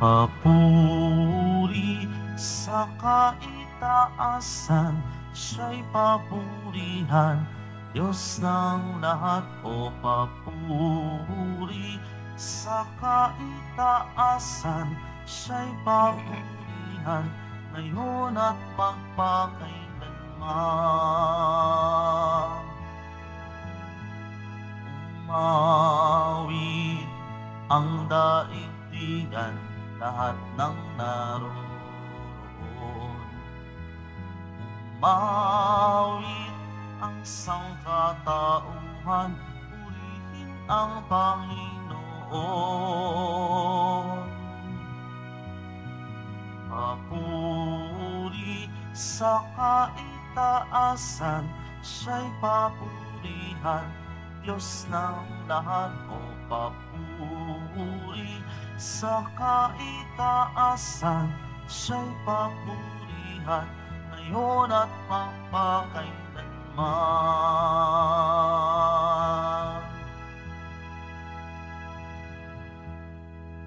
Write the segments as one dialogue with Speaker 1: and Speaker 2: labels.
Speaker 1: Papuri sa kaitaasan, siya'y papurihan, Diyos ng lahat o papuri. Sa kaitaasan, siya'y papurihan, ngayon at magpakailanman. Umawit ang daigdigan, lahat ng naroon. Umawit ang sangkatauhan, purihin ang Panginoon. Papuri sa kaitaasan, siya'y papurihan, Diyos ng lahat o papuri sa kaitaasan siya'y papurihan ngayon at mapakailanman.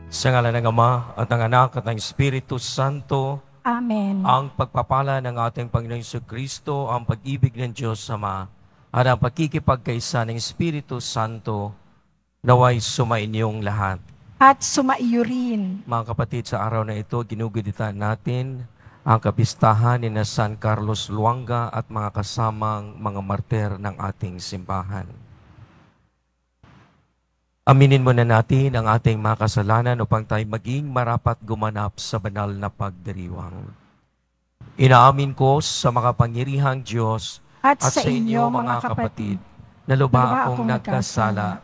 Speaker 2: Sa ngala ng Ama at ng Anak at ng Espiritu Santo, Amen. Ang pagpapala ng ating Panginoong Kristo, ang pag-ibig ng Diyos Ama, at ang pagkikipagkaisa ng Espiritu Santo, naway sumainyong lahat
Speaker 3: at sumaiyo rin.
Speaker 2: Mga kapatid, sa araw na ito, ginuguditan natin ang kapistahan ni na San Carlos Luanga at mga kasamang mga martir ng ating simbahan. Aminin muna natin ang ating mga kasalanan upang tayo maging marapat gumanap sa banal na pagdiriwang. Inaamin ko sa makapangyarihang Diyos at, at sa inyo, mga kapatid, na luba akong nagkasala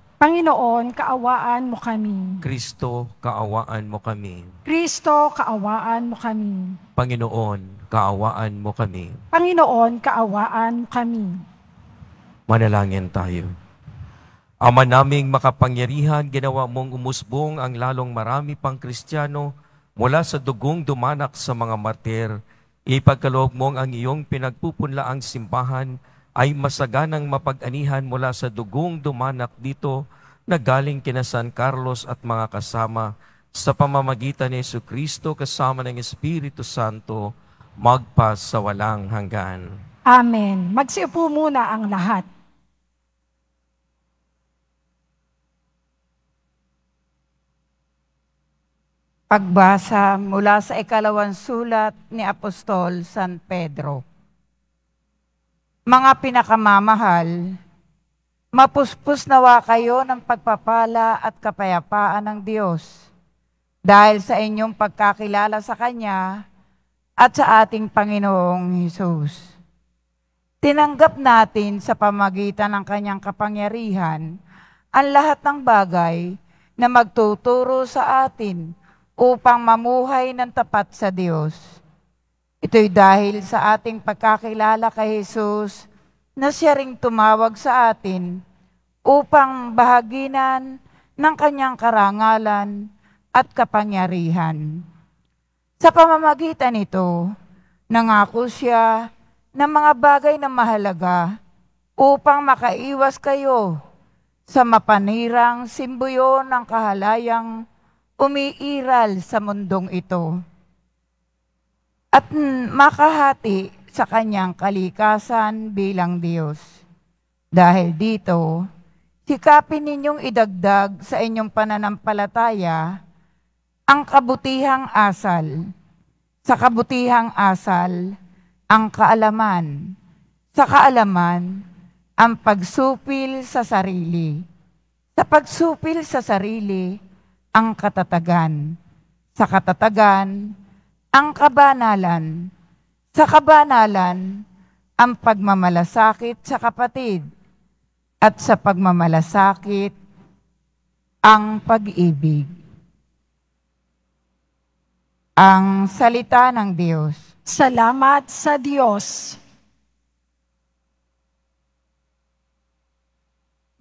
Speaker 3: Panginoon, kaawaan mo kami.
Speaker 2: Kristo, kaawaan mo kami.
Speaker 3: Kristo, kaawaan mo kami.
Speaker 2: Panginoon, kaawaan mo kami.
Speaker 3: Panginoon, kaawaan mo kami.
Speaker 2: Manalangin tayo. Ama naming makapangyarihan, ginawa mong umusbong ang lalong marami pang Kristiyano mula sa dugong dumanak sa mga martir. Ipagkaloob mong ang iyong pinagpupunlaang simbahan ay masaganang mapag-anihan mula sa dugong dumanak dito na galing kina San Carlos at mga kasama sa pamamagitan ni Yesu Kristo kasama ng Espiritu Santo magpas sa walang hanggan.
Speaker 3: Amen. Magsiupo
Speaker 4: muna ang lahat. Pagbasa mula sa ikalawang sulat ni Apostol San Pedro mga pinakamamahal, mapuspos nawa kayo ng pagpapala at kapayapaan ng Diyos dahil sa inyong pagkakilala sa Kanya at sa ating Panginoong Hesus. Tinanggap natin sa pamagitan ng Kanyang kapangyarihan ang lahat ng bagay na magtuturo sa atin upang mamuhay ng tapat sa Diyos Ito'y dahil sa ating pagkakilala kay Jesus na siya ring tumawag sa atin upang bahaginan ng kanyang karangalan at kapangyarihan. Sa pamamagitan nito, nangako siya ng mga bagay na mahalaga upang makaiwas kayo sa mapanirang simbuyo ng kahalayang umiiral sa mundong ito at mm, makahati sa kanyang kalikasan bilang Diyos. Dahil dito, sikapin ninyong idagdag sa inyong pananampalataya ang kabutihang asal, sa kabutihang asal, ang kaalaman, sa kaalaman, ang pagsupil sa sarili. Sa pagsupil sa sarili, ang katatagan. Sa katatagan, ang kabanalan. Sa kabanalan, ang pagmamalasakit sa kapatid at sa pagmamalasakit ang pag-ibig. Ang salita ng Diyos. Salamat sa Diyos.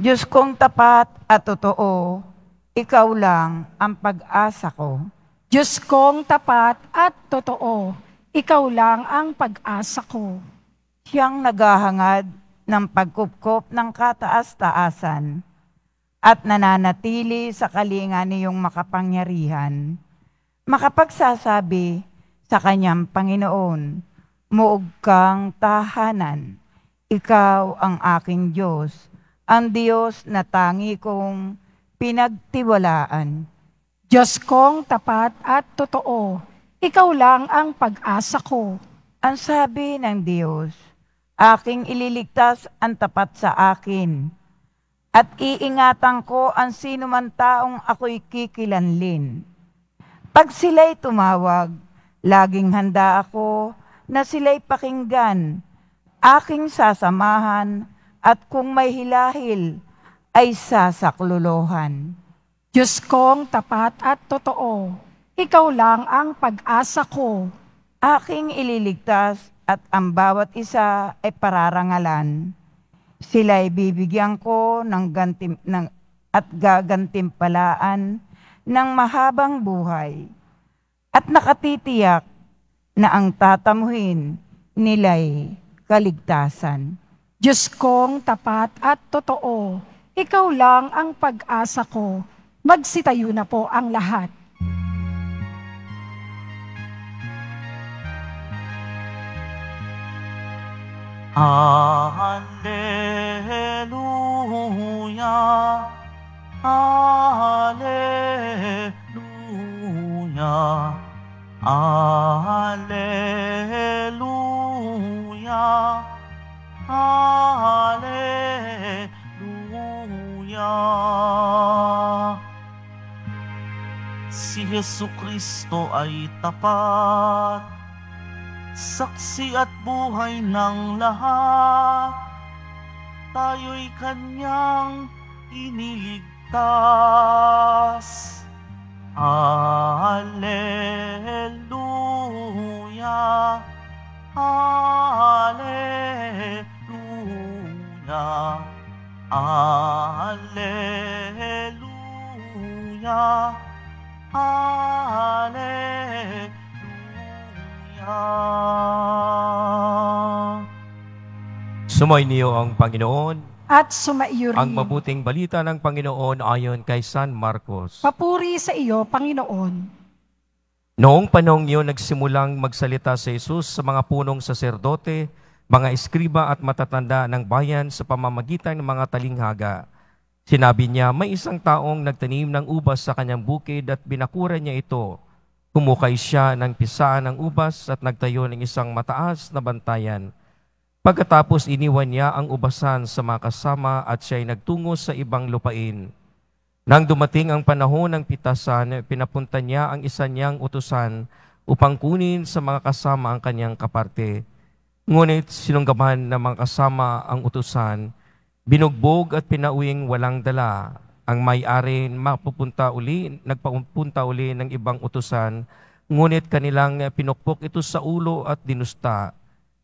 Speaker 4: Diyos kong tapat at totoo, ikaw lang ang pag-asa ko. Diyos kong tapat at totoo, ikaw lang ang pag-asa ko. Siyang naghahangad ng pagkupkop ng kataas-taasan at nananatili sa kalinga niyong makapangyarihan. Makapagsasabi sa kanyang Panginoon, Muog kang tahanan, ikaw ang aking Diyos, ang Diyos na tangi kong pinagtiwalaan. Diyos kong tapat at totoo, ikaw lang ang pag-asa ko. Ang sabi ng Diyos, aking ililigtas ang tapat sa akin, at iingatan ko ang sinuman taong ako'y kikilanlin. Pag sila'y tumawag, laging handa ako na sila'y pakinggan, aking sasamahan, at kung may hilahil, ay sasaklolohan. Diyos kong tapat at totoo, ikaw lang ang pag-asa ko. Aking ililigtas at ang bawat isa ay pararangalan. Sila'y bibigyan ko ng gantim, ng, at gagantimpalaan ng mahabang buhay. At nakatitiyak na ang tatamuhin nila'y kaligtasan. Diyos kong tapat at totoo, ikaw lang ang pag-asa ko
Speaker 3: Magsitayo na po ang lahat.
Speaker 1: Alleluia, Alleluia, Alleluia. Yesu Kristo ay tapat, saksi at buhay ng lahat. Tayo'y Kanyang iniligtas. Hallelujah! Hallelujah! Hallelujah!
Speaker 2: Sumainyo ang Panginoon.
Speaker 3: At sumaiyo rin. Ang mabuting
Speaker 2: balita ng Panginoon ayon kay San Marcos.
Speaker 3: Papuri sa iyo, Panginoon.
Speaker 2: Noong panahong iyon, nagsimulang magsalita si Jesus sa mga punong saserdote, mga eskriba at matatanda ng bayan sa pamamagitan ng mga talinghaga Sinabi niya, may isang taong nagtanim ng ubas sa kanyang bukid at binakura niya ito. Kumukay siya ng pisaan ng ubas at nagtayo ng isang mataas na bantayan. Pagkatapos iniwan niya ang ubasan sa mga kasama at siya ay nagtungo sa ibang lupain. Nang dumating ang panahon ng pitasan, pinapunta niya ang isa niyang utusan upang kunin sa mga kasama ang kanyang kaparte. Ngunit sinunggaman ng mga kasama ang utusan Binugbog at pinauwing walang dala. Ang may-ari mapupunta uli, nagpapunta uli ng ibang utusan, ngunit kanilang pinukpok ito sa ulo at dinusta.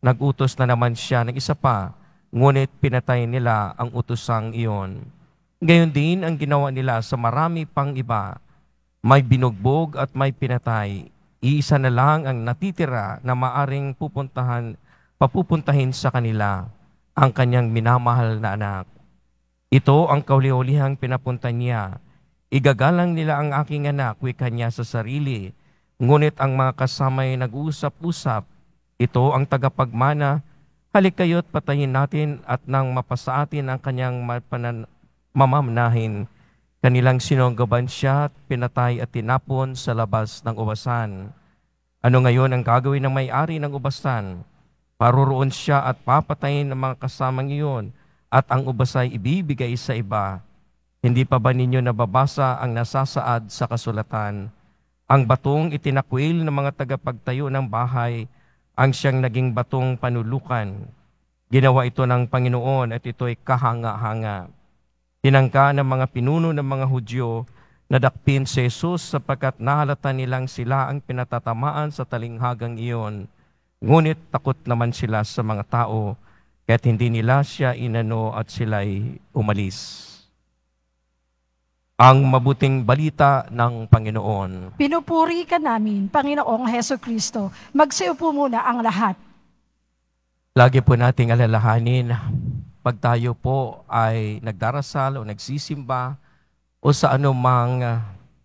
Speaker 2: Nagutos na naman siya ng isa pa, ngunit pinatay nila ang utosang iyon. Gayon din ang ginawa nila sa marami pang iba. May binugbog at may pinatay. Iisa na lang ang natitira na maaring pupuntahan, papupuntahin sa kanila ang kanyang minamahal na anak. Ito ang kauli-ulihang pinapunta niya. Igagalang nila ang aking anak, wika niya sa sarili. Ngunit ang mga kasamay nag-usap-usap, ito ang tagapagmana, halik kayo't patayin natin at nang mapasa atin ang kanyang mapanan- mamamnahin. Kanilang sinonggaban siya at pinatay at tinapon sa labas ng ubasan. Ano ngayon ang gagawin ng may-ari ng ubasan? Paroroon siya at papatayin ang mga kasamang iyon at ang ubas ay ibibigay sa iba. Hindi pa ba ninyo nababasa ang nasasaad sa kasulatan? Ang batong itinakwil ng mga tagapagtayo ng bahay ang siyang naging batong panulukan. Ginawa ito ng Panginoon at ito'y kahanga-hanga. Tinangka ng mga pinuno ng mga Hudyo na dakpin si Jesus sapagkat nahalata nilang sila ang pinatatamaan sa talinghagang iyon. Ngunit takot naman sila sa mga tao, kaya't hindi nila siya inano at sila'y umalis. Ang mabuting balita ng Panginoon.
Speaker 3: Pinupuri ka namin, Panginoong Heso Kristo. Magsiupo muna ang lahat.
Speaker 2: Lagi po nating alalahanin, pag tayo po ay nagdarasal o nagsisimba o sa anumang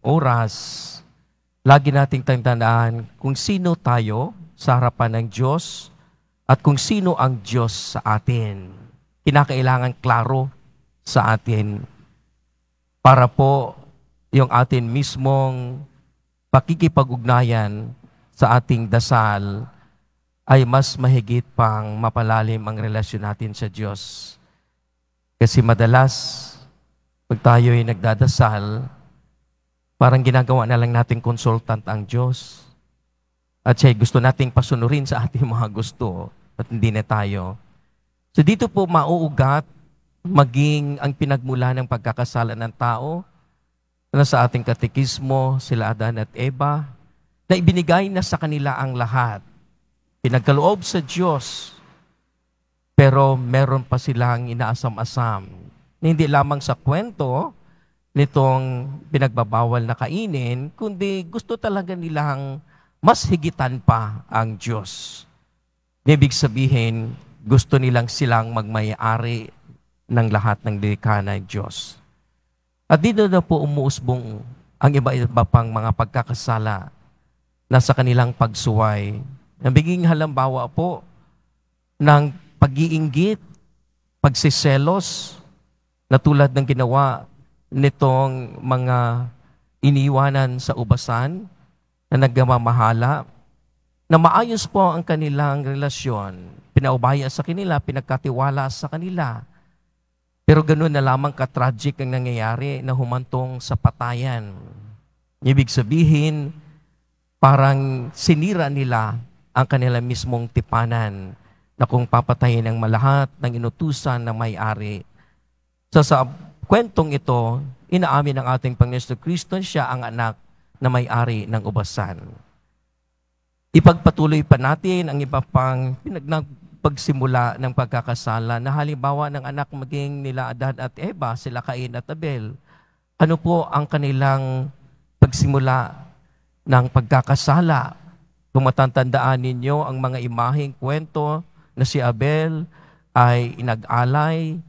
Speaker 2: oras, lagi nating tandaan kung sino tayo sa harapan ng Diyos at kung sino ang Diyos sa atin. Kinakailangan klaro sa atin para po yung atin mismong pakikipag-ugnayan sa ating dasal ay mas mahigit pang mapalalim ang relasyon natin sa Diyos. Kasi madalas, pag tayo ay nagdadasal, parang ginagawa na lang natin consultant ang Diyos at siya gusto nating pasunurin sa ating mga gusto at hindi na tayo. So dito po mauugat maging ang pinagmula ng pagkakasala ng tao na sa ating katikismo, sila Adan at Eva, na ibinigay na sa kanila ang lahat. Pinagkaloob sa Diyos, pero meron pa silang inaasam-asam. Hindi lamang sa kwento nitong pinagbabawal na kainin, kundi gusto talaga nilang mas higitan pa ang Diyos. Ibig sabihin, gusto nilang silang magmayari ng lahat ng lilikha ng Diyos. At dito na po umuusbong ang iba-iba pang mga pagkakasala na sa kanilang pagsuway. Nabiging halimbawa po ng pag-iinggit, pagsiselos, na tulad ng ginawa nitong mga iniwanan sa ubasan, na nagmamahala, na maayos po ang kanilang relasyon, pinaubaya sa kanila, pinagkatiwala sa kanila. Pero ganoon na lamang ka-tragic ang nangyayari na humantong sa patayan. Ibig sabihin, parang sinira nila ang kanila mismong tipanan na kung papatayin ang malahat ng inutusan na may-ari. So sa kwentong ito, inaamin ng ating Panginoon Kristo, siya ang anak na may-ari ng ubasan. Ipagpatuloy pa natin ang iba pang pinagpagsimula ng pagkakasala na halimbawa ng anak maging nila Adan at Eva, sila Cain at Abel. Ano po ang kanilang pagsimula ng pagkakasala? Kung matatandaan ninyo ang mga imaheng kwento na si Abel ay inag-alay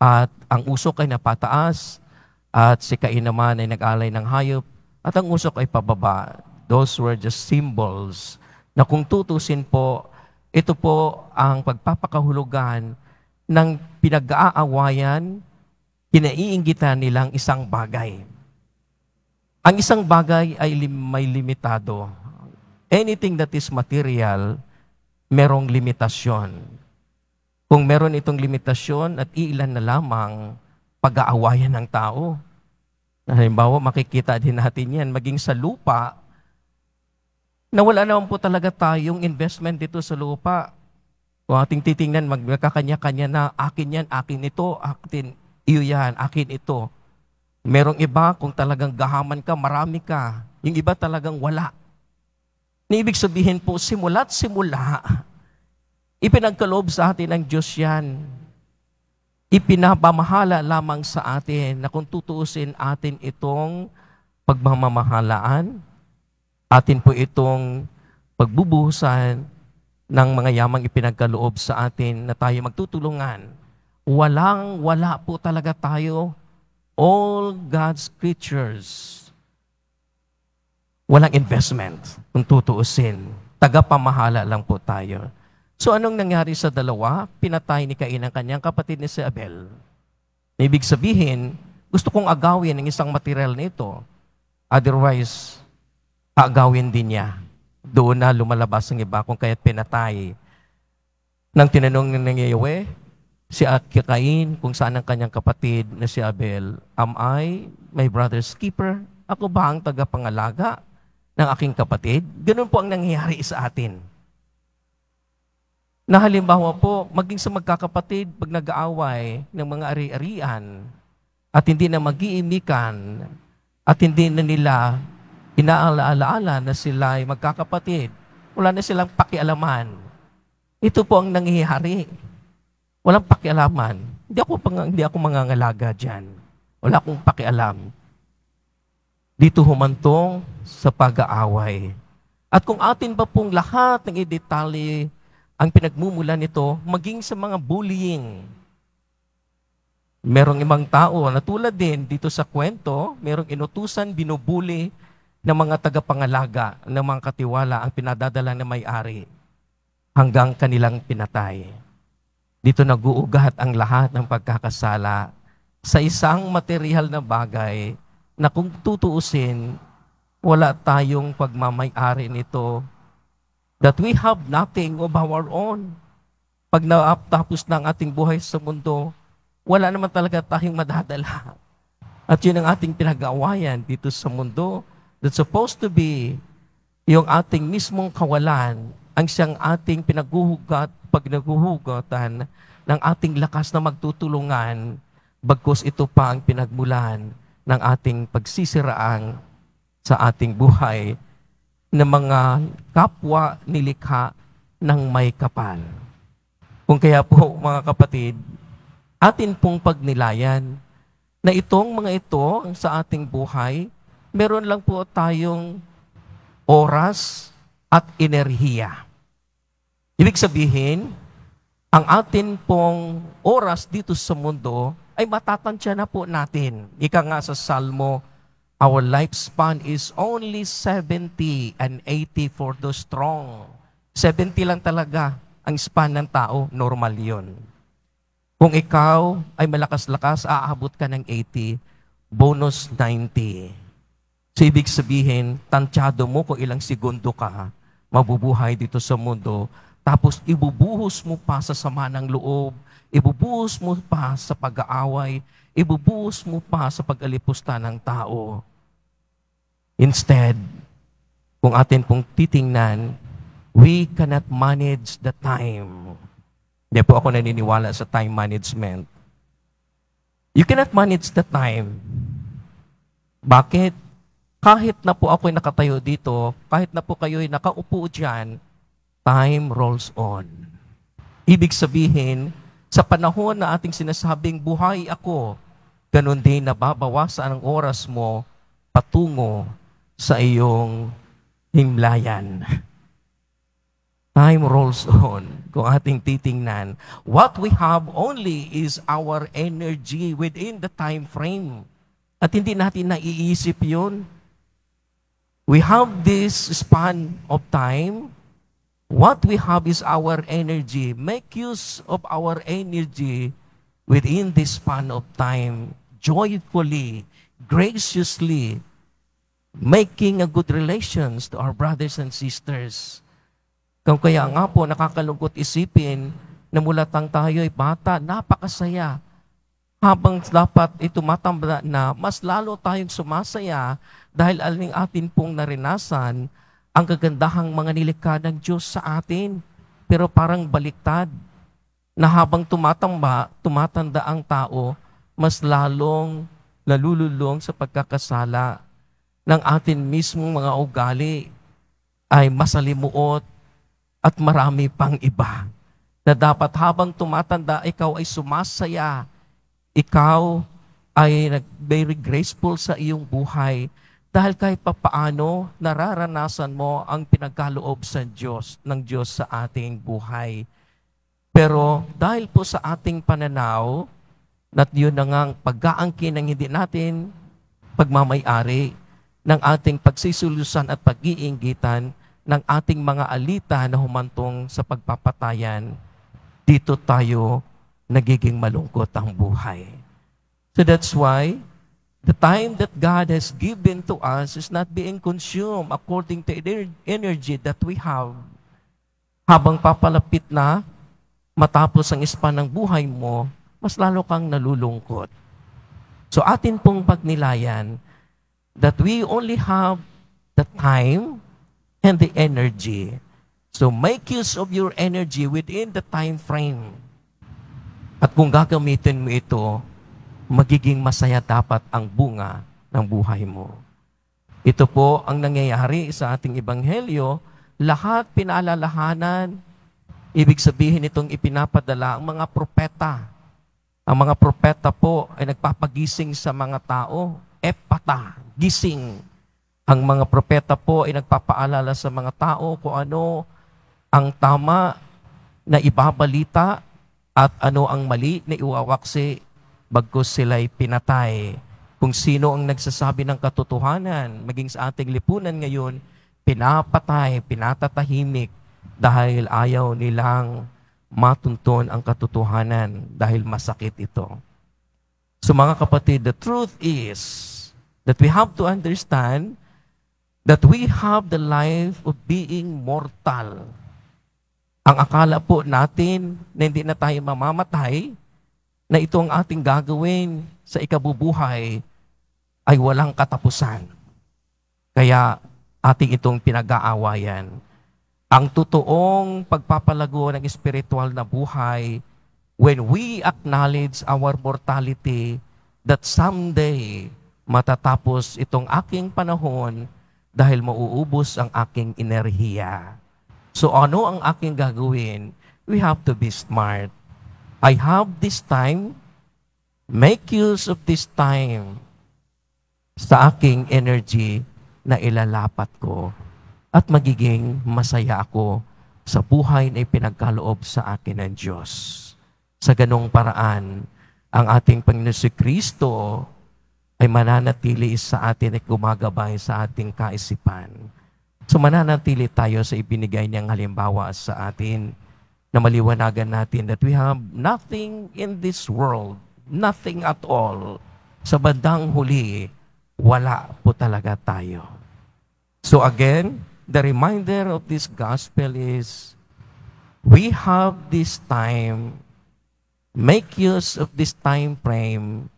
Speaker 2: at ang usok ay napataas at si Cain naman ay nag-alay ng hayop at ang usok ay pababa. Those were just symbols na kung tutusin po, ito po ang pagpapakahulugan ng pinag-aawayan, kinaiingitan nilang isang bagay. Ang isang bagay ay lim may limitado. Anything that is material, merong limitasyon. Kung meron itong limitasyon at iilan na lamang, pag-aawayan ng tao. Na halimbawa, makikita din natin yan, maging sa lupa, na wala naman po talaga tayong investment dito sa lupa. Kung ating titingnan, magkakanya-kanya na, akin yan, akin ito, akin, iyo yan, akin ito. Merong iba, kung talagang gahaman ka, marami ka. Yung iba talagang wala. Na ibig sabihin po, simula't simula, ipinagkaloob sa atin ng Diyos yan ipinapamahala lamang sa atin na kung tutuusin atin itong pagmamahalaan, atin po itong pagbubuhusan ng mga yamang ipinagkaloob sa atin na tayo magtutulungan. Walang wala po talaga tayo, all God's creatures. Walang investment kung tutuusin. Tagapamahala lang po tayo. So anong nangyari sa dalawa? Pinatay ni Cain ang kanyang kapatid ni si Abel. Na ibig sabihin, gusto kong agawin ang isang material nito. Otherwise, agawin din niya. Doon na lumalabas ang iba kung kaya't pinatay. Nang tinanong ng Yahweh, si Cain kung saan ang kanyang kapatid na si Abel. Am I my brother's keeper? Ako ba ang tagapangalaga ng aking kapatid? Ganun po ang nangyayari sa atin. Na halimbawa po, maging sa magkakapatid pag nag-aaway ng mga ari-arian at hindi na mag-iimikan at hindi na nila inaalaala na sila ay magkakapatid, wala na silang pakialaman. Ito po ang nangyayari. Walang pakialaman. Hindi ako, pang, hindi ako mangangalaga dyan. Wala akong pakialam. Dito humantong sa pag-aaway. At kung atin pa pong lahat ng i-detalye ang pinagmumula nito maging sa mga bullying. Merong ibang tao na tulad din dito sa kwento, merong inutusan, binubuli ng mga tagapangalaga, ng mga katiwala ang pinadadala ng may-ari hanggang kanilang pinatay. Dito naguugat ang lahat ng pagkakasala sa isang material na bagay na kung tutuusin, wala tayong pagmamay-ari nito that we have nothing of our own. Pag tapos na ang ating buhay sa mundo, wala naman talaga tayong madadala. At yun ang ating pinag-aawayan dito sa mundo that's supposed to be yung ating mismong kawalan ang siyang ating pinaguhugat, pag naguhugatan ng ating lakas na magtutulungan bagkus ito pa ang pinagmulan ng ating pagsisiraang sa ating buhay ng mga kapwa nilikha ng may kapal. Kung kaya po, mga kapatid, atin pong pagnilayan na itong mga ito sa ating buhay, meron lang po tayong oras at enerhiya. Ibig sabihin, ang atin pong oras dito sa mundo ay matatansya na po natin. Ika nga sa Salmo Our lifespan is only 70 and 80 for the strong. 70 lang talaga ang span ng tao, normal yon. Kung ikaw ay malakas-lakas, aabot ka ng 80, bonus 90. So ibig sabihin, tansyado mo kung ilang segundo ka mabubuhay dito sa mundo, tapos ibubuhos mo pa sa sama ng loob, ibubuhos mo pa sa pag-aaway, ibubuhos mo pa sa pag-alipusta ng tao. Instead, kung atin pong titingnan, we cannot manage the time. Hindi po ako naniniwala sa time management. You cannot manage the time. Bakit? Kahit na po ako'y nakatayo dito, kahit na po kayo'y nakaupo dyan, time rolls on. Ibig sabihin, sa panahon na ating sinasabing buhay ako, ganun din nababawasan ang oras mo patungo sa iyong himlayan. Time rolls on. Kung ating titingnan, what we have only is our energy within the time frame. At hindi natin naiisip yun. We have this span of time. What we have is our energy. Make use of our energy within this span of time. Joyfully, graciously, making a good relations to our brothers and sisters. Kung kaya nga po, nakakalungkot isipin na mulatang tayo ay bata, napakasaya. Habang dapat ito matamba na, mas lalo tayong sumasaya dahil aling atin pong narinasan ang kagandahang mga nilikha ng Diyos sa atin. Pero parang baliktad na habang tumatamba, tumatanda ang tao, mas lalong nalululong sa pagkakasala ng atin mismo mga ugali ay masalimuot at marami pang iba na dapat habang tumatanda, ikaw ay sumasaya, ikaw ay very graceful sa iyong buhay dahil kahit papaano nararanasan mo ang pinagkaloob sa Diyos, ng Diyos sa ating buhay. Pero dahil po sa ating pananaw, at yun na nga ang pag-aangkin ng hindi natin pagmamayari, ng ating pagsisulusan at pag-iinggitan ng ating mga alita na humantong sa pagpapatayan, dito tayo nagiging malungkot ang buhay. So that's why the time that God has given to us is not being consumed according to the energy that we have. Habang papalapit na matapos ang ispan ng buhay mo, mas lalo kang nalulungkot. So atin pong pagnilayan that we only have the time and the energy. So make use of your energy within the time frame. At kung gagamitin mo ito, magiging masaya dapat ang bunga ng buhay mo. Ito po ang nangyayari sa ating ebanghelyo. Lahat pinalalahanan, ibig sabihin itong ipinapadala ang mga propeta. Ang mga propeta po ay nagpapagising sa mga tao, epata, gising. Ang mga propeta po ay nagpapaalala sa mga tao kung ano ang tama na ibabalita at ano ang mali na iwawaksi bagkus sila'y pinatay. Kung sino ang nagsasabi ng katotohanan, maging sa ating lipunan ngayon, pinapatay, pinatatahimik dahil ayaw nilang matunton ang katotohanan dahil masakit ito. So mga kapatid, the truth is, that we have to understand that we have the life of being mortal. Ang akala po natin na hindi na tayo mamamatay, na ito ang ating gagawin sa ikabubuhay ay walang katapusan. Kaya ating itong pinag-aawayan. Ang totoong pagpapalago ng espiritual na buhay when we acknowledge our mortality that someday matatapos itong aking panahon dahil mauubos ang aking enerhiya. So ano ang aking gagawin? We have to be smart. I have this time. Make use of this time sa aking energy na ilalapat ko at magiging masaya ako sa buhay na ipinagkaloob sa akin ng Diyos. Sa ganong paraan, ang ating Panginoon si Kristo ay mananatili sa atin at gumagabay sa ating kaisipan. So mananatili tayo sa ibinigay niyang halimbawa sa atin na maliwanagan natin that we have nothing in this world, nothing at all. Sa bandang huli, wala po talaga tayo. So again, the reminder of this gospel is we have this time, make use of this time frame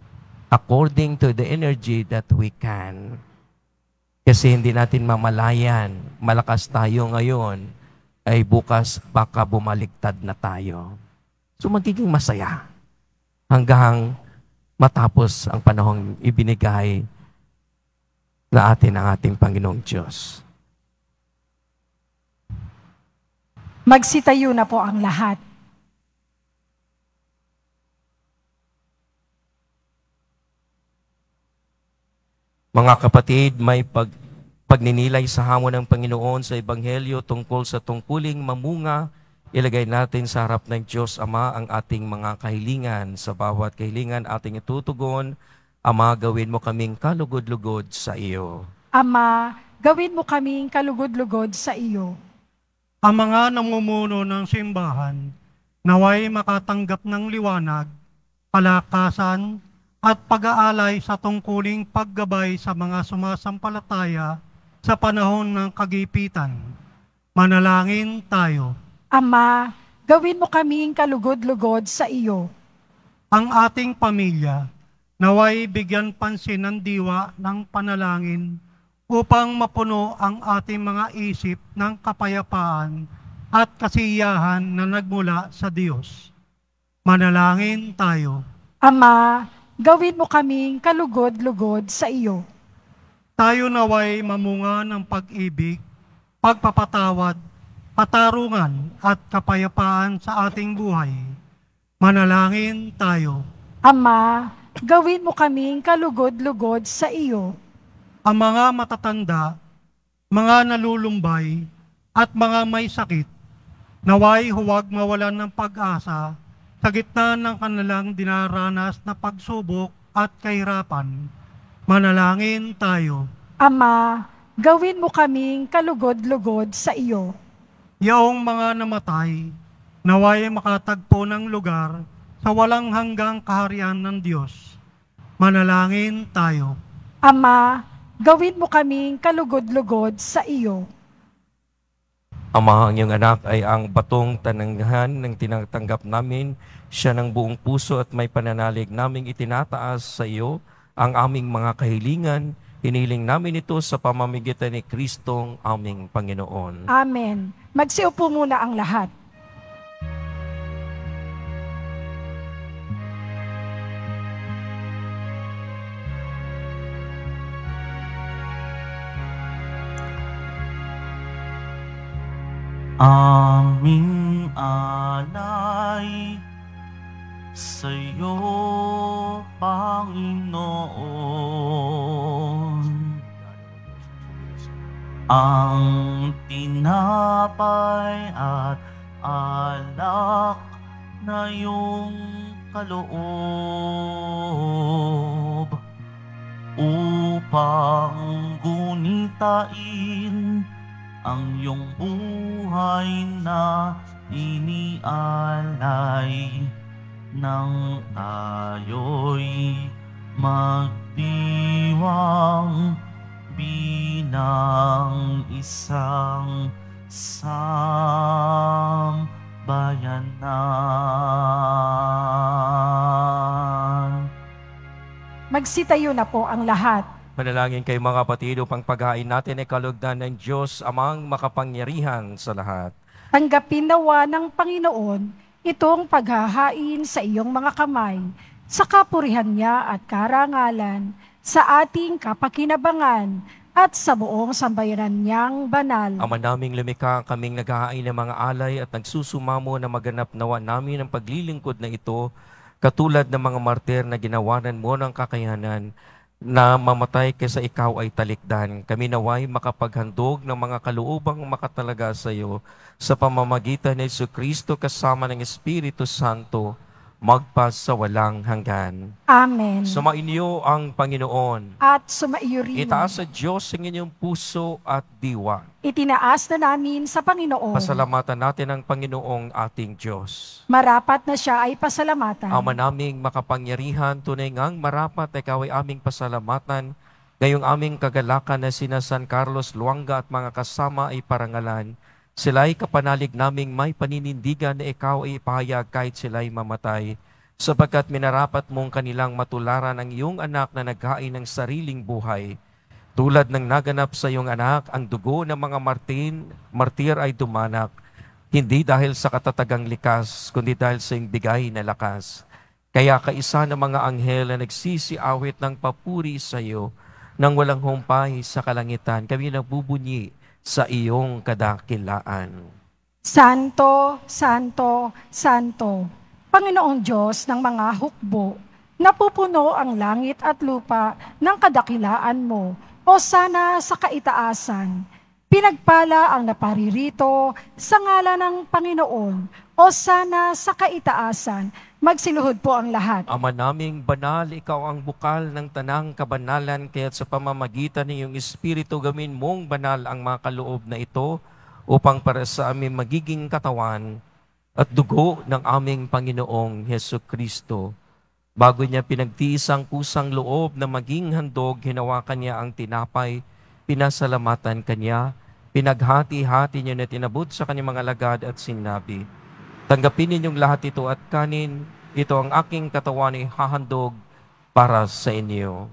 Speaker 2: according to the energy that we can. Kasi hindi natin mamalayan, malakas tayo ngayon, ay bukas baka bumaliktad na tayo. So magiging masaya hanggang matapos ang panahong ibinigay na atin ang ating Panginoong Diyos.
Speaker 3: Magsitayo na po ang lahat.
Speaker 2: Mga kapatid, may pag pagninilay sa hamon ng Panginoon sa Ebanghelyo tungkol sa tungkuling mamunga, ilagay natin sa harap ng Diyos Ama ang ating mga kahilingan. Sa bawat kahilingan ating itutugon, Ama, gawin mo kaming kalugod-lugod sa iyo.
Speaker 3: Ama, gawin mo kaming kalugod-lugod sa iyo.
Speaker 2: Ang mga
Speaker 5: namumuno ng simbahan, naway makatanggap ng liwanag, palakasan, at pag-aalay sa tungkuling paggabay sa mga sumasampalataya sa panahon ng kagipitan. Manalangin tayo.
Speaker 3: Ama, gawin mo kaming kalugod-lugod sa iyo.
Speaker 5: Ang ating pamilya, naway bigyan pansin ng diwa ng panalangin upang mapuno ang ating mga isip ng kapayapaan at kasiyahan na nagmula sa Diyos. Manalangin tayo.
Speaker 3: Ama, gawin mo kaming kalugod-lugod sa iyo.
Speaker 5: Tayo naway mamunga ng pag-ibig, pagpapatawad, patarungan at kapayapaan sa ating buhay. Manalangin tayo. Ama,
Speaker 3: gawin mo kaming kalugod-lugod sa iyo.
Speaker 5: Ang mga matatanda, mga nalulumbay, at mga may sakit, naway huwag mawalan ng pag-asa sa gitna ng kanilang dinaranas na pagsubok at kahirapan, manalangin tayo.
Speaker 3: Ama, gawin mo kaming kalugod-lugod sa iyo.
Speaker 5: Yaong mga namatay, naway makatagpo ng lugar sa walang hanggang kaharian ng Diyos. Manalangin tayo. Ama, gawin
Speaker 3: mo kaming kalugod-lugod sa iyo.
Speaker 2: Ama, ang iyong anak ay ang batong tananghan ng tinatanggap namin. Siya ng buong puso at may pananalig naming itinataas sa iyo ang aming mga kahilingan. Hiniling namin ito sa pamamagitan ni Kristong aming Panginoon.
Speaker 3: Amen. Magsiupo muna ang lahat.
Speaker 1: aming alay sa'yo, Panginoon. Ang tinapay at alak na iyong kaloob upang gunitain ang iyong buhay na inialay nang tayo'y magdiwang bilang isang sambayanan.
Speaker 3: Magsitayo na po ang lahat.
Speaker 2: Manalangin kayo mga kapatid upang paghain natin ay kalugdan ng Diyos amang makapangyarihan sa lahat.
Speaker 3: Tanggapin nawa ng Panginoon itong paghahain sa iyong mga kamay sa kapurihan niya at karangalan sa ating kapakinabangan at sa buong sambayanan niyang banal. Ama
Speaker 2: naming lumikha, kaming naghahain ng mga alay at nagsusumamo na maganap nawa namin ang paglilingkod na ito, katulad ng mga martir na ginawanan mo ng kakayanan na mamatay kaysa ikaw ay talikdan. Kami naway makapaghandog ng mga kaluubang makatalaga sa iyo sa pamamagitan ni Yesu Kristo kasama ng Espiritu Santo magpas sa walang hanggan. Amen. Sumainyo ang Panginoon.
Speaker 3: At sumaiyo rin. Itaas sa
Speaker 2: Diyos ang inyong puso at diwa.
Speaker 3: Itinaas na namin sa Panginoon.
Speaker 2: Pasalamatan natin ang Panginoong ating Diyos.
Speaker 3: Marapat na siya ay pasalamatan. Ama
Speaker 2: naming makapangyarihan, tunay ngang marapat, ikaw ay aming pasalamatan. Ngayong aming kagalakan na sina San Carlos Luanga at mga kasama ay parangalan Sila'y kapanalig naming may paninindigan na ikaw ay ipahayag kahit sila'y mamatay, sapagkat minarapat mong kanilang matularan ang iyong anak na naghain ng sariling buhay. Tulad ng naganap sa iyong anak, ang dugo ng mga martin, martir ay dumanak, hindi dahil sa katatagang likas, kundi dahil sa iyong bigay na lakas. Kaya kaisa ng mga anghel na nagsisiawit ng papuri sa iyo, nang walang humpay sa kalangitan, kami nagbubunyi sa iyong kadakilaan.
Speaker 3: Santo, Santo, Santo, Panginoong Diyos ng mga hukbo, napupuno ang langit at lupa ng kadakilaan mo, o sana sa kaitaasan. Pinagpala ang naparirito sa ngala ng Panginoon, o sana sa kaitaasan Magsiluhod po ang lahat.
Speaker 2: Ama naming banal, ikaw ang bukal ng tanang kabanalan, kaya't sa pamamagitan ng iyong Espiritu, gamin mong banal ang mga kaloob na ito upang para sa aming magiging katawan at dugo ng aming Panginoong Heso Kristo. Bago niya pinagtiis kusang pusang loob na maging handog, hinawakan niya ang tinapay, pinasalamatan kanya, pinaghati-hati niya na tinabot sa kanyang mga lagad at sinabi, Tanggapin ninyong lahat ito at kanin, ito ang aking katawan ay hahandog para sa inyo.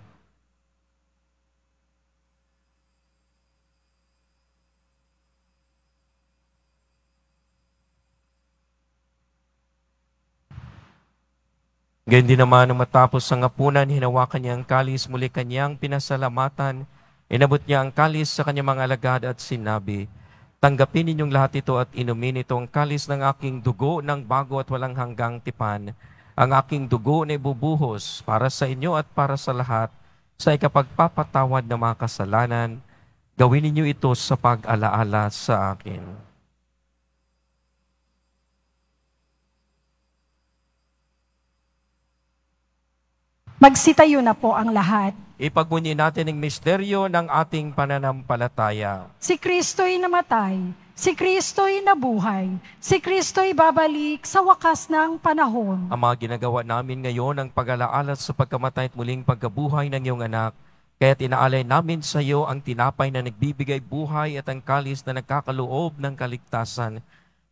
Speaker 2: Gayun din naman, nung matapos ang apunan, hinawakan niya ang kalis, muli kanyang pinasalamatan, inabot niya ang kalis sa kanyang mga alagad at sinabi, Tanggapin ninyong lahat ito at inumin ito ang kalis ng aking dugo ng bago at walang hanggang tipan. Ang aking dugo na ibubuhos para sa inyo at para sa lahat sa ikapagpapatawad ng mga kasalanan. Gawin ninyo ito sa pag-alaala sa akin.
Speaker 3: Magsitayo na po ang lahat.
Speaker 2: Ipagbunyi natin ang misteryo ng ating pananampalataya.
Speaker 3: Si Kristo'y namatay, si Kristo'y nabuhay, si Kristo'y babalik sa wakas ng panahon. Ang
Speaker 2: mga ginagawa namin ngayon ang pag-alaala sa pagkamatay at muling pagkabuhay ng iyong anak, kaya tinaalay namin sa iyo ang tinapay na nagbibigay buhay at ang kalis na nagkakaloob ng kaligtasan.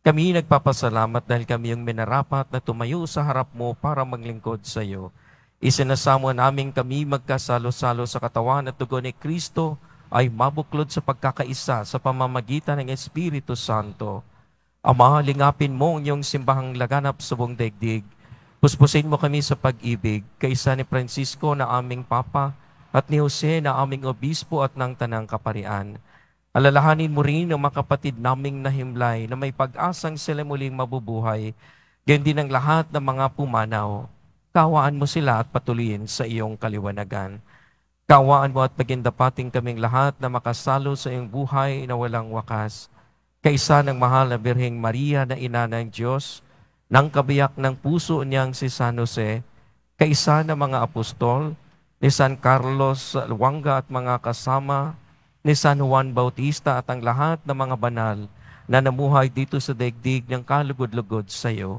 Speaker 2: Kami nagpapasalamat dahil kami yung minarapat na tumayo sa harap mo para maglingkod sa iyo. Isinasamo naming kami magkasalo-salo sa katawan at dugo ni Kristo ay mabuklod sa pagkakaisa sa pamamagitan ng Espiritu Santo. Ama, lingapin mo ang iyong simbahang laganap sa buong daigdig. Puspusin mo kami sa pag-ibig, kaisa ni Francisco na aming Papa at ni Jose na aming Obispo at ng Tanang Kaparian. Alalahanin mo rin ang mga kapatid naming nahimlay na may pag-asang sila muling mabubuhay, ganyan din ang lahat ng mga pumanaw kawaan mo sila at patuloyin sa iyong kaliwanagan. Kawaan mo at maging dapating kaming lahat na makasalo sa iyong buhay na walang wakas. Kaisa ng mahal na Birhing Maria na ina ng Diyos, ng kabiyak ng puso niyang si San Jose, kaisa ng mga apostol, ni San Carlos Luanga at mga kasama, ni San Juan Bautista at ang lahat ng mga banal na namuhay dito sa daigdig ng kalugod-lugod sa iyo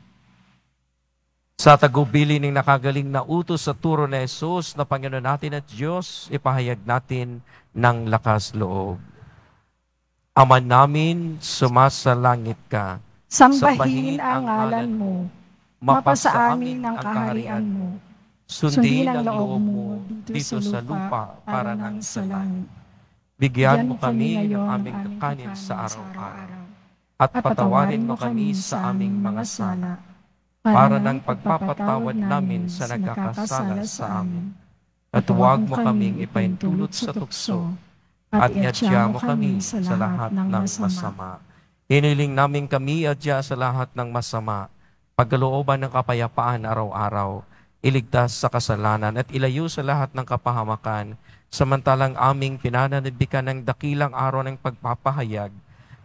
Speaker 2: Sa tagubili ng nakagaling na utos sa turo na Yesus na Panginoon natin at Diyos, ipahayag natin ng lakas loob. Ama namin, sumasalangit ka. Sambahin, ang ngalan mo. Mapasa amin
Speaker 3: ang kaharian mo.
Speaker 2: Sundin ang
Speaker 3: loob mo dito sa lupa para
Speaker 2: ng sa langit. Bigyan mo kami ng aming kakanin sa araw-araw. At patawarin mo kami sa aming mga sala para ng pagpapatawad namin sa nagkakasala sa amin. At huwag mo kaming ipaintulot sa tukso at iadya mo kami sa lahat ng masama. Hiniling namin kami adya sa lahat ng masama, pagkalooban ng kapayapaan araw-araw, iligtas sa kasalanan at ilayo sa lahat ng kapahamakan, samantalang aming pinananibikan ng dakilang araw ng pagpapahayag,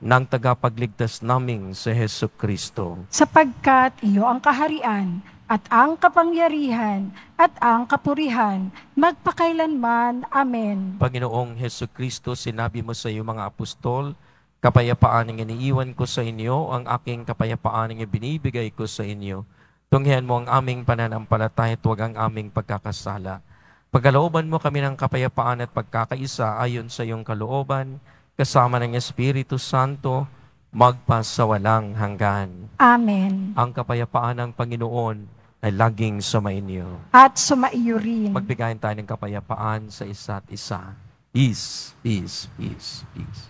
Speaker 2: ng tagapagligtas naming sa Heso Kristo.
Speaker 3: Sapagkat iyo ang kaharian at ang kapangyarihan at ang kapurihan magpakailanman. Amen.
Speaker 2: Panginoong Heso Kristo, sinabi mo sa iyo mga apostol, kapayapaan ang iniiwan ko sa inyo, ang aking kapayapaan ang ibinibigay ko sa inyo. Tunghihan mo ang aming pananampalataya at huwag ang aming pagkakasala. Pagkalooban mo kami ng kapayapaan at pagkakaisa ayon sa iyong kalooban, kasama ng Espiritu Santo, magpasawalang hanggan.
Speaker 3: Amen.
Speaker 2: Ang kapayapaan ng Panginoon ay laging sumainyo.
Speaker 3: At sumaiyo rin.
Speaker 2: Magbigayin tayo ng kapayapaan sa isa't isa. Peace, peace, peace, peace.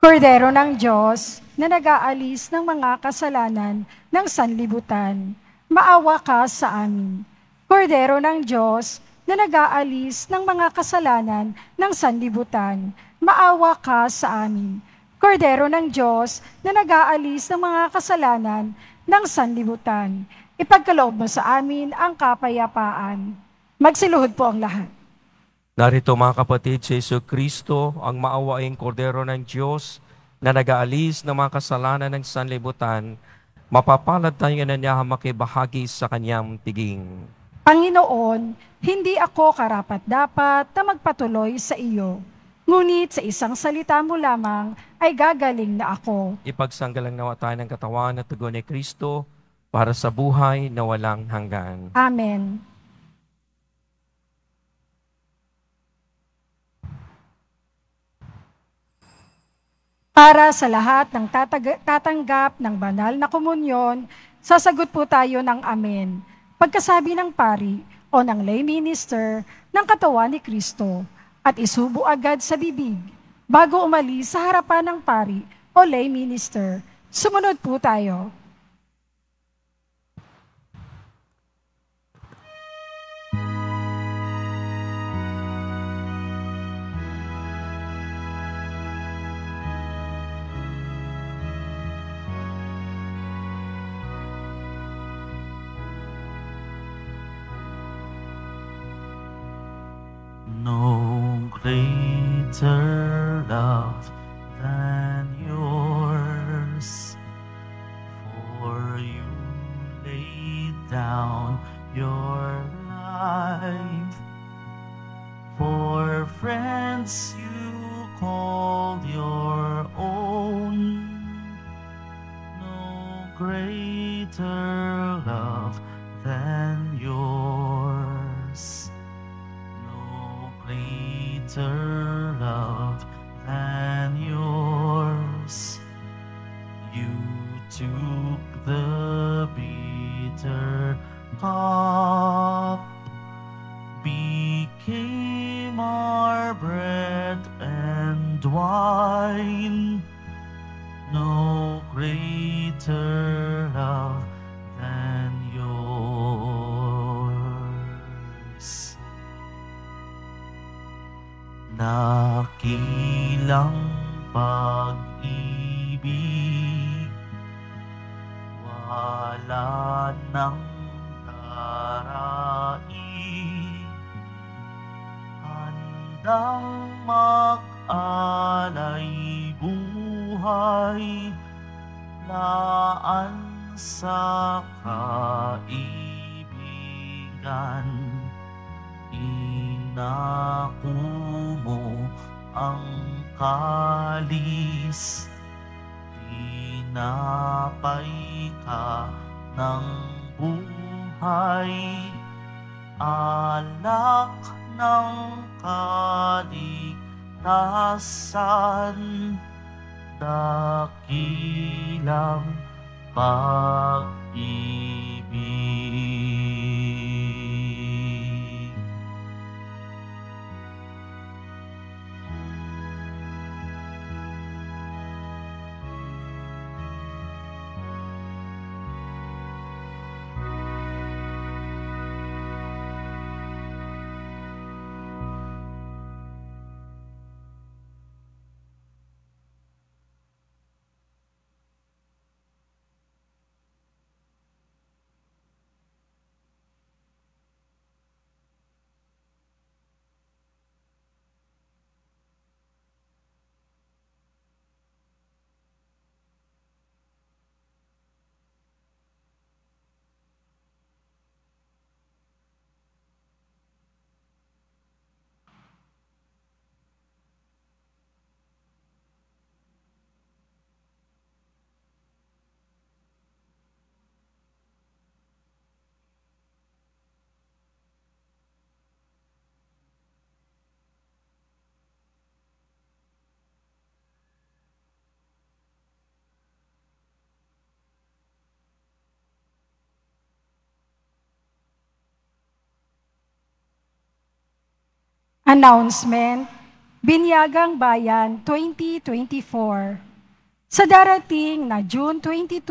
Speaker 3: Kordero ng Diyos na nag-aalis ng mga kasalanan ng sanlibutan, maawa ka sa amin. Kordero ng Diyos na nag-aalis ng mga kasalanan ng sanlibutan. Maawa ka sa amin. Kordero ng Diyos na nag-aalis ng mga kasalanan ng sanlibutan. Ipagkaloob mo sa amin ang kapayapaan. Magsiluhod po ang lahat.
Speaker 2: Narito mga kapatid, si Yesu Kristo, ang maawaing kordero ng Diyos na nag-aalis ng mga kasalanan ng sanlibutan, mapapalad tayo na niya makibahagi sa kanyang tiging.
Speaker 3: Panginoon, hindi ako karapat-dapat na magpatuloy sa iyo. Ngunit sa isang salita mo lamang ay gagaling na ako.
Speaker 2: Ipagsanggalang nawa tayo ng katawan at tugon ni Kristo para sa buhay na walang hanggan.
Speaker 3: Amen. Para sa lahat ng tatanggap ng banal na komunyon, sasagot po tayo ng Amen pagkasabi ng pari o ng lay minister ng katawan ni Kristo at isubo agad sa bibig bago umalis sa harapan ng pari o lay minister. Sumunod po tayo.
Speaker 1: later love dakilang pag-ibig wala nang karaig handang mag-alay buhay laan sa kaibigan inako mo ang kalis Tinapay ka ng buhay Alak ng kaligtasan Dakilang pag-ibig
Speaker 3: Announcement, Binyagang Bayan 2024. Sa darating na June 22,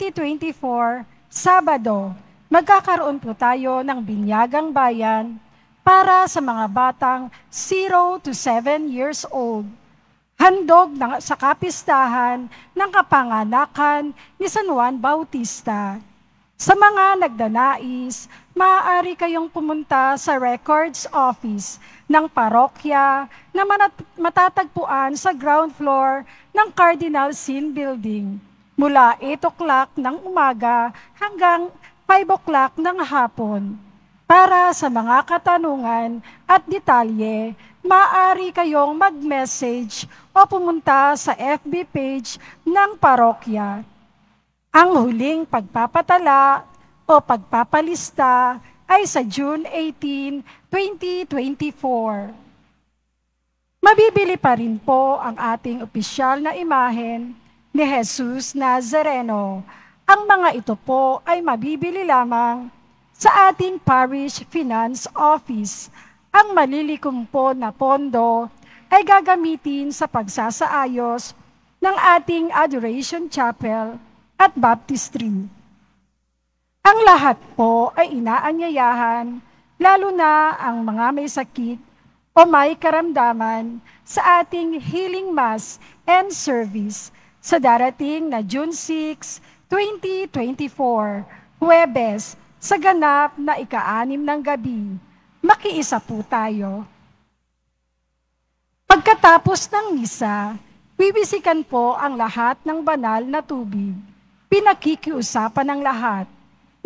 Speaker 3: 2024, Sabado, magkakaroon po tayo ng Binyagang Bayan para sa mga batang 0 to 7 years old. Handog ng, sa kapistahan ng kapanganakan ni San Juan Bautista. Sa mga nagdanais maaari kayong pumunta sa records office ng parokya na matatagpuan sa ground floor ng Cardinal Sin Building mula 8 o'clock ng umaga hanggang 5 o'clock ng hapon. Para sa mga katanungan at detalye, maaari kayong mag-message o pumunta sa FB page ng parokya. Ang huling pagpapatala o pagpapalista ay sa June 18, 2024. Mabibili pa rin po ang ating opisyal na imahen ni Jesus Nazareno. Ang mga ito po ay mabibili lamang sa ating Parish Finance Office. Ang malilikom po na pondo ay gagamitin sa pagsasaayos ng ating Adoration Chapel at Baptistry. Ang lahat po ay inaanyayahan, lalo na ang mga may sakit o may karamdaman sa ating healing mass and service sa darating na June 6, 2024, Huwebes, sa ganap na ika-anim ng gabi. Makiisa po tayo. Pagkatapos ng misa, bibisikan po ang lahat ng banal na tubig. Pinakikiusapan ng lahat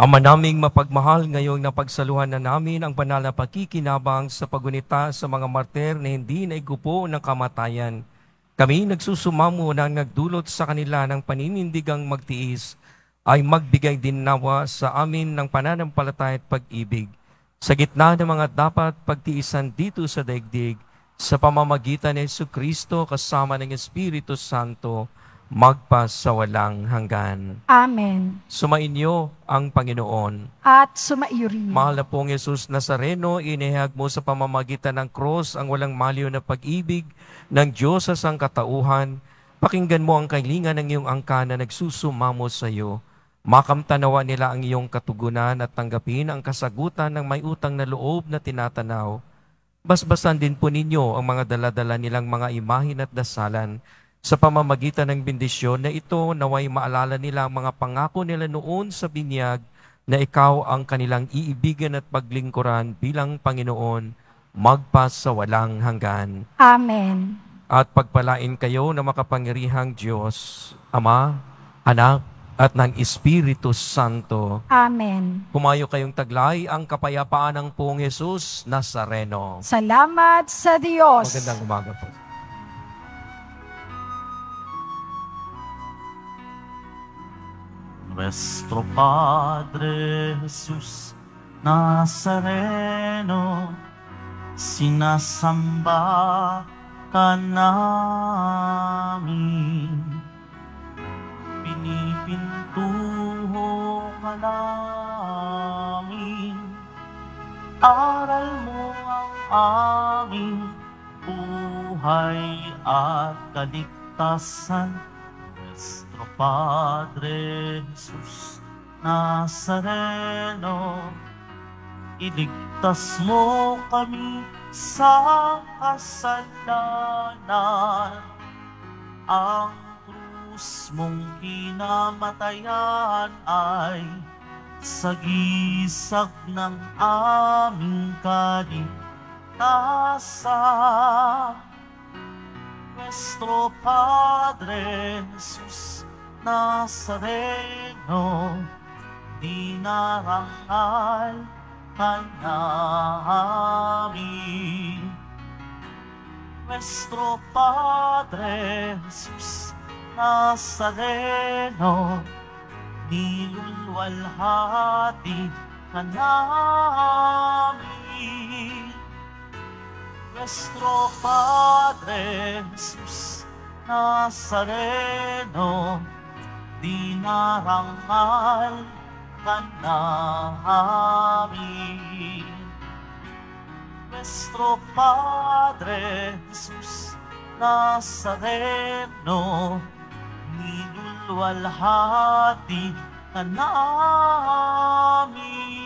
Speaker 2: Ama naming mapagmahal ngayong napagsaluhan na namin ang banal na pakikinabang sa pagunita sa mga martir na hindi naigupo ng kamatayan. Kami nagsusumamo na nagdulot sa kanila ng paninindigang magtiis ay magbigay din nawa sa amin ng pananampalataya at pag-ibig. Sa gitna ng mga dapat pagtiisan dito sa daigdig, sa pamamagitan ni Yesu Kristo kasama ng Espiritu Santo, magpa walang hanggan.
Speaker 3: Amen.
Speaker 2: Sumainyo ang Panginoon.
Speaker 3: At sumaiyo rin. Mahal
Speaker 2: na pong Yesus Nazareno, inihag mo sa pamamagitan ng krus ang walang maliw na pag-ibig ng Diyos sa sangkatauhan. Pakinggan mo ang kailingan ng iyong angka na nagsusumamo sa iyo. Makamtanawa nila ang iyong katugunan at tanggapin ang kasagutan ng may utang na loob na tinatanaw. Basbasan din po ninyo ang mga daladala nilang mga imahin at dasalan sa pamamagitan ng bendisyon na ito naway maalala nila ang mga pangako nila noon sa binyag na ikaw ang kanilang iibigan at paglingkuran bilang Panginoon magpas sa walang hanggan. Amen. At pagpalain kayo na makapangirihang Diyos, Ama, Anak, at ng Espiritu Santo.
Speaker 3: Amen.
Speaker 2: Kumayo kayong taglay ang kapayapaan ng Poong Yesus Nazareno.
Speaker 3: Salamat sa Diyos. Magandang
Speaker 2: umaga po.
Speaker 1: Nuestro Padre Jesús Nazareno, sinasamba ka namin. Pinipintuho ka namin, aral mo ang aming buhay at kaligtasan. Yes nuestro Padre Jesús Nazareno, iligtas mo kami sa kasalanan. Ang krus mong kinamatayan ay sagisag ng aming kaligtasan. Nuestro Padre Jesús Nazareno, dinarangal kay namin. Nuestro Padre Jesus Nazareno, nilulwalhati ka namin. Nuestro Padre Jesus Nazareno, di dinarangal ka namin. Nuestro Padre Jesús Nazareno, ninulwalhati ka namin.